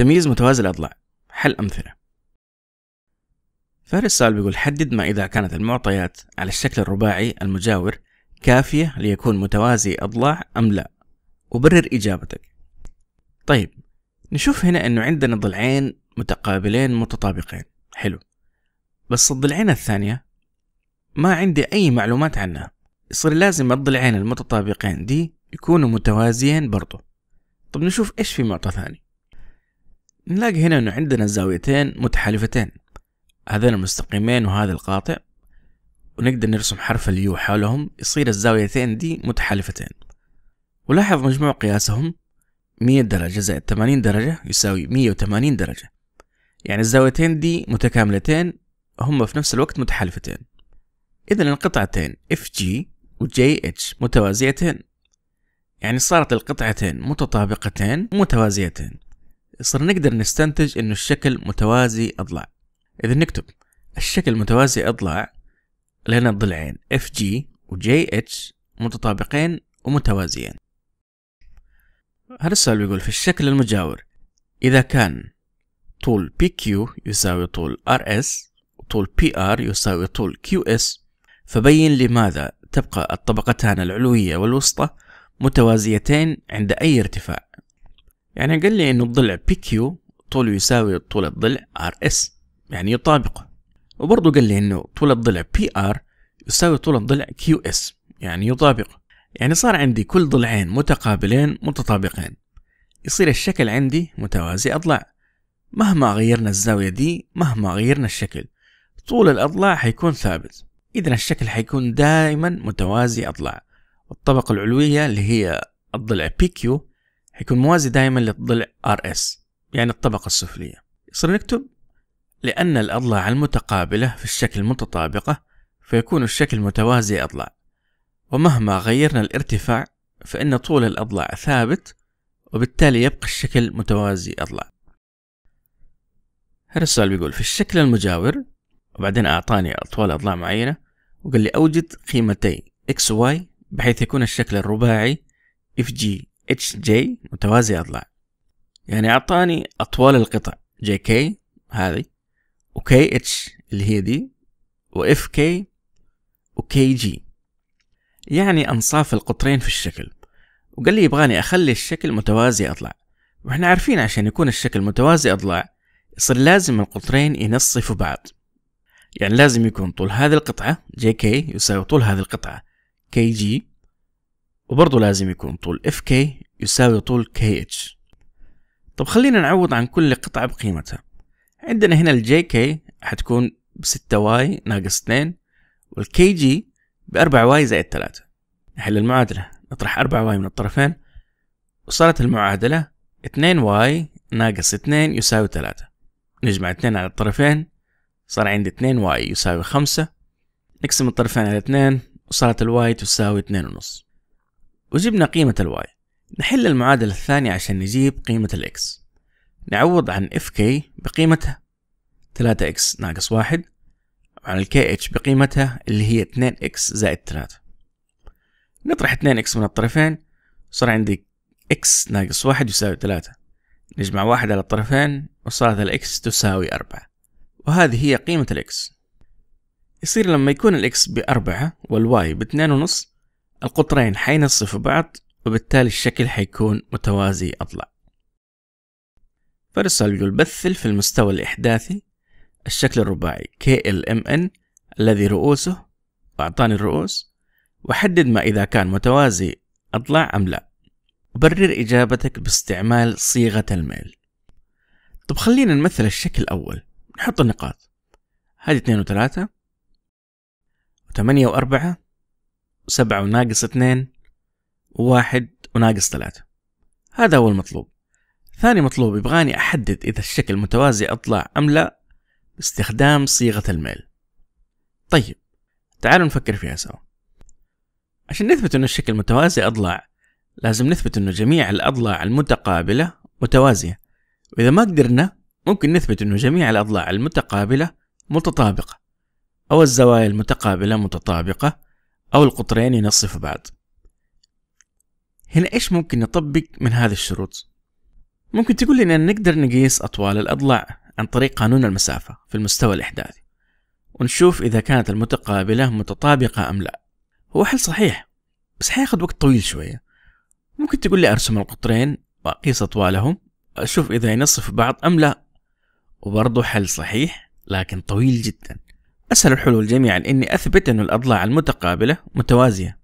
تمييز متوازي الأضلاع حل أمثلة فهذا السؤال بيقول حدد ما إذا كانت المعطيات على الشكل الرباعي المجاور كافية ليكون متوازي أضلاع أم لا وبرر إجابتك طيب نشوف هنا أنه عندنا ضلعين متقابلين متطابقين حلو بس الضلعين الثانية ما عندي أي معلومات عنها يصير لازم الضلعين المتطابقين دي يكونوا متوازيين برضو طب نشوف إيش في معطى ثاني نلاقي هنا أنه عندنا زاويتين متحالفتين هذين المستقيمين وهذا القاطع ونقدر نرسم حرف اليو حولهم يصير الزاويتين دي متحالفتين ولاحظ مجموع قياسهم 100 درجة زائد 80 درجة يساوي 180 درجة يعني الزاويتين دي متكاملتين هما في نفس الوقت متحالفتين إذا القطعتين FG و JH متوازيتين يعني صارت القطعتين متطابقتين ومتوازيتين صرنا نقدر نستنتج انه الشكل متوازي اضلاع اذا نكتب الشكل متوازي اضلاع لنا ضلعين اف جي وجي اتش متطابقين ومتوازيين هذا السؤال بيقول في الشكل المجاور إذا كان طول PQ يساوي طول RS وطول PR يساوي طول QS فبين لماذا تبقى الطبقتان العلوية والوسطى متوازيتين عند أي ارتفاع يعني قال لي انه الضلع PQ طوله يساوي طول الضلع RS يعني يطابقه وبرضه قال لي انه طول الضلع PR يساوي طول الضلع QS يعني يطابقه يعني صار عندي كل ضلعين متقابلين متطابقين يصير الشكل عندي متوازي أضلاع مهما غيرنا الزاوية دي مهما غيرنا الشكل طول الأضلاع حيكون ثابت إذا الشكل حيكون دائما متوازي أضلاع الطبقة العلوية اللي هي الضلع PQ حيكون موازي دائما للضلع RS يعني الطبقة السفلية يصير نكتب لأن الأضلاع المتقابلة في الشكل متطابقة فيكون الشكل متوازي أضلاع ومهما غيرنا الارتفاع فإن طول الأضلاع ثابت وبالتالي يبقى الشكل متوازي أضلاع هذا السؤال بيقول في الشكل المجاور وبعدين أعطاني أطوال أضلاع معينة وقال لي أوجد قيمتي x y بحيث يكون الشكل الرباعي FG اتش جي متوازي اضلاع يعني اعطاني اطوال القطع جي كي هذه وكي اتش اللي هي دي واف كي وكي جي يعني انصاف القطرين في الشكل وقال لي يبغاني اخلي الشكل متوازي اضلاع واحنا عارفين عشان يكون الشكل متوازي اضلاع يصير لازم القطرين ينصفوا بعض يعني لازم يكون طول هذه القطعة جي كي يساوي طول هذه القطعة كي جي وبرضه لازم يكون طول اف كي يساوي طول كي اتش طب خلينا نعوض عن كل قطعة بقيمتها عندنا هنا الجي كي حتكون بستة واي ناقص اثنين والكي جي بأربعة واي زائد تلاتة نحل المعادلة نطرح أربعة واي من الطرفين وصارت المعادلة اتنين واي ناقص اثنين يساوي ثلاثة نجمع اتنين على الطرفين صار عندي اتنين واي يساوي خمسة نقسم الطرفين على اتنين وصارت الواي تساوي اتنين ونص وجبنا قيمة الواي نحل المعادلة الثانية عشان نجيب قيمة الاكس نعوض عن fk بقيمتها 3x ناقص واحد وعن kh بقيمتها اللي هي 2x زائد 3 نطرح 2x من الطرفين صار عندي x ناقص واحد يساوي 3 نجمع واحد على الطرفين وصارت الاكس تساوي 4 وهذه هي قيمة الاكس يصير لما يكون الاكس بأربعة والواي باثنين ونص القطرين حينصفوا بعض وبالتالي الشكل حيكون متوازي أضلع فالرسالة يقول بثل في المستوى الإحداثي الشكل الرباعي KLMN الذي رؤوسه وأعطاني الرؤوس وحدد ما إذا كان متوازي أضلع أم لا وبرر إجابتك باستعمال صيغة الميل طب خلينا نمثل الشكل الأول نحط النقاط هذه و وثلاثة و وأربعة سبعة وناقص اثنين واحد وناقص ثلاثة هذا هو المطلوب ثاني مطلوب يبغاني أحدد إذا الشكل متوازي أطلع أم لا باستخدام صيغة الميل طيب تعالوا نفكر فيها سوا عشان نثبت أن الشكل متوازي أضلاع لازم نثبت أن جميع الأضلاع المتقابلة متوازية وإذا ما قدرنا ممكن نثبت أن جميع الأضلاع المتقابلة متطابقة أو الزوايا المتقابلة متطابقة أو القطرين ينصف بعض هنا إيش ممكن نطبق من هذه الشروط؟ ممكن تقول لي إن نقدر نقيس أطوال الأضلاع عن طريق قانون المسافة في المستوى الإحداثي ونشوف إذا كانت المتقابلة متطابقة أم لا هو حل صحيح بس حياخد وقت طويل شوية ممكن تقول لي أرسم القطرين وأقيس أطوالهم أشوف إذا ينصف بعض أم لا وبرضه حل صحيح لكن طويل جدا أسهل الحلول جميعا إني أثبت أن الأضلاع المتقابلة متوازية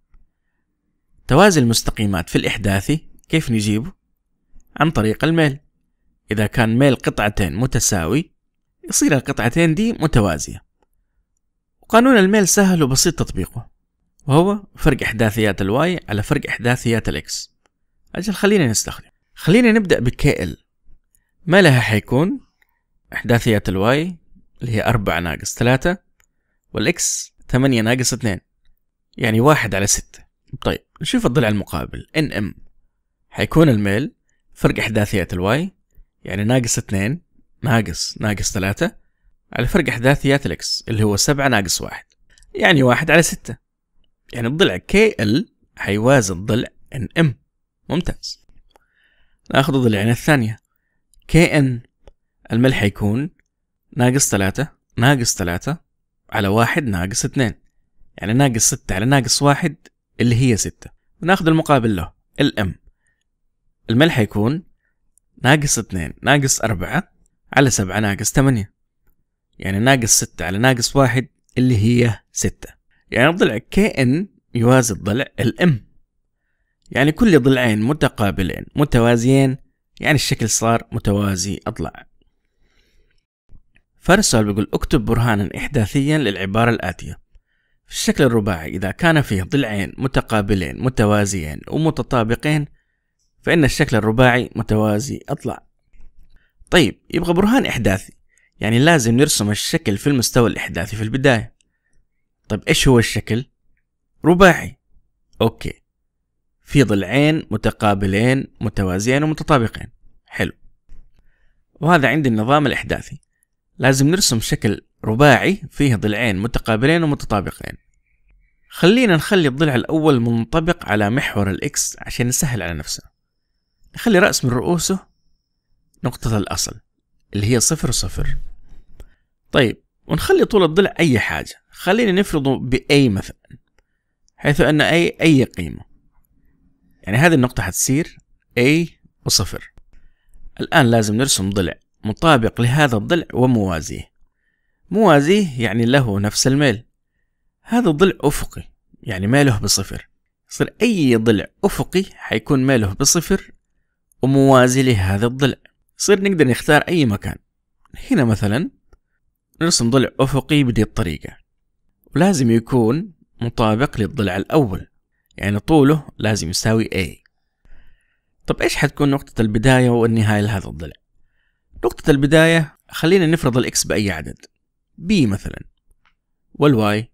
توازي المستقيمات في الإحداثي كيف نجيبه؟ عن طريق الميل إذا كان ميل قطعتين متساوي يصير القطعتين دي متوازية وقانون الميل سهل وبسيط تطبيقه وهو فرق إحداثيات الواي على فرق إحداثيات الإكس أجل خلينا نستخدم خلينا نبدأ بكيل ال مالها حيكون إحداثيات الواي اللي هي أربعة ناقص ثلاثة والإكس 8 ناقص 2 يعني واحد على 6 طيب نشوف الضلع المقابل ان ام حيكون الميل فرق إحداثيات الواي يعني ناقص 2 ناقص ناقص 3 على فرق إحداثيات الإكس اللي هو 7 ناقص 1 يعني واحد على 6 يعني الضلع كي ال حيوازن ضلع ان ام ممتاز ناخذ الضلعين الثانية كي ان الملح حيكون ناقص 3 ناقص 3 على واحد ناقص اثنين يعني ناقص ستة على ناقص واحد اللي هي ستة وناخذ المقابل له الام الملح حيكون ناقص اثنين ناقص أربعة على سبعة ناقص ثمانية يعني ناقص ستة على ناقص واحد اللي هي ستة يعني الضلع ان يوازي الضلع الام يعني كل ضلعين متقابلين متوازيين يعني الشكل صار متوازي أضلاع فرسول بيقول اكتب برهانا إحداثيا للعبارة الآتية في الشكل الرباعي إذا كان فيه ضلعين متقابلين متوازيين ومتطابقين فإن الشكل الرباعي متوازي أطلع طيب يبغى برهان إحداثي يعني لازم نرسم الشكل في المستوى الإحداثي في البداية طيب إيش هو الشكل؟ رباعي أوكي في ضلعين متقابلين متوازيين ومتطابقين حلو وهذا عندي النظام الإحداثي لازم نرسم شكل رباعي فيه ضلعين متقابلين ومتطابقين خلينا نخلي الضلع الأول منطبق على محور الإكس عشان نسهل على نفسنا نخلي رأس من رؤوسه نقطة الأصل اللي هي صفر صفر طيب ونخلي طول الضلع أي حاجة خلينا نفرضه بأي مثلا حيث أن أي أي قيمة يعني هذه النقطة حتصير أي وصفر الآن لازم نرسم ضلع مطابق لهذا الضلع وموازيه موازيه يعني له نفس الميل هذا ضلع أفقي يعني ميله بصفر يصير أي ضلع أفقي حيكون ميله بصفر وموازي لهذا الضلع يصير نقدر نختار أي مكان هنا مثلا نرسم ضلع أفقي بدي الطريقة ولازم يكون مطابق للضلع الأول يعني طوله لازم يساوي A طب إيش حتكون نقطة البداية والنهاية لهذا الضلع نقطة البداية خلينا نفرض الإكس بأي عدد بي مثلا والواي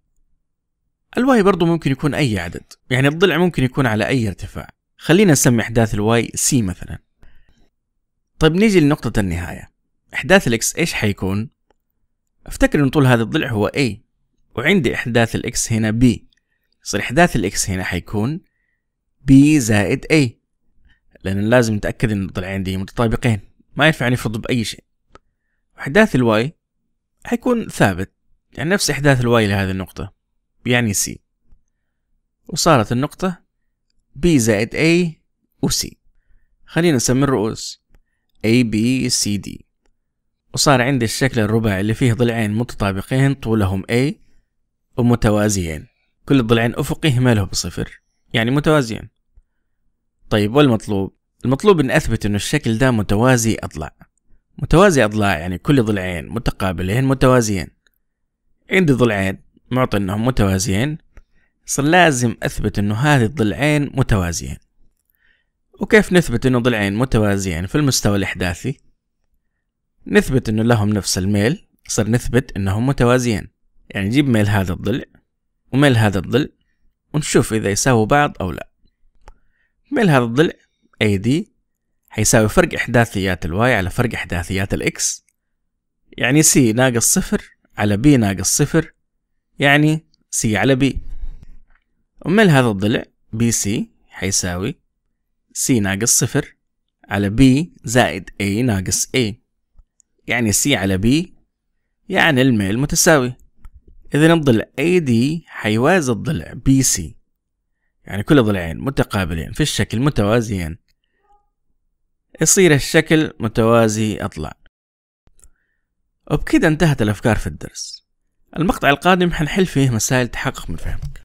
الواي برضو ممكن يكون أي عدد يعني الضلع ممكن يكون على أي ارتفاع خلينا نسمي أحداث الواي سي مثلا طيب نيجي لنقطة النهاية إحداث الإكس إيش حيكون؟ أفتكر إن طول هذا الضلع هو A وعندي إحداث الإكس هنا B يصير إحداث الإكس هنا حيكون B زائد A لأن لازم نتأكد إن الضلعين دي متطابقين ما ينفع نفرض يعني بأي شيء احداث الواي حيكون ثابت يعني نفس احداث الواي لهذه النقطة يعني سي وصارت النقطة B زائد A و C خلينا نسمي الرؤوس A B C D وصار عندي الشكل الرباعي اللي فيه ضلعين متطابقين طولهم A ومتوازيين كل الضلعين أفقي ما له بصفر يعني متوازيين طيب والمطلوب المطلوب أن أثبت أن الشكل ده متوازي أضلاع متوازي أضلاع يعني كل ضلعين متقابلين متوازيين عندي ضلعين معطي أنهم متوازيين صار لازم أثبت أنه هذه الضلعين متوازيين وكيف نثبت أنه ضلعين متوازيين في المستوى الإحداثي نثبت أنه لهم نفس الميل صار نثبت أنهم متوازيين يعني نجيب ميل هذا الضلع وميل هذا الضلع ونشوف إذا يساووا بعض أو لا ميل هذا الضلع AD هيساوي فرق إحداثيات الواي على فرق إحداثيات الإكس يعني C ناقص صفر على B ناقص صفر يعني C على B أمال هذا الضلع BC هيساوي C ناقص صفر على B زائد A ناقص A يعني C على B يعني الميل متساوي إذا الضلع AD حيوازي الضلع BC يعني كل ضلعين متقابلين في الشكل متوازيين يصير الشكل متوازي أطلع وبكده انتهت الأفكار في الدرس المقطع القادم حنحل فيه مسائل تحقق من فهمك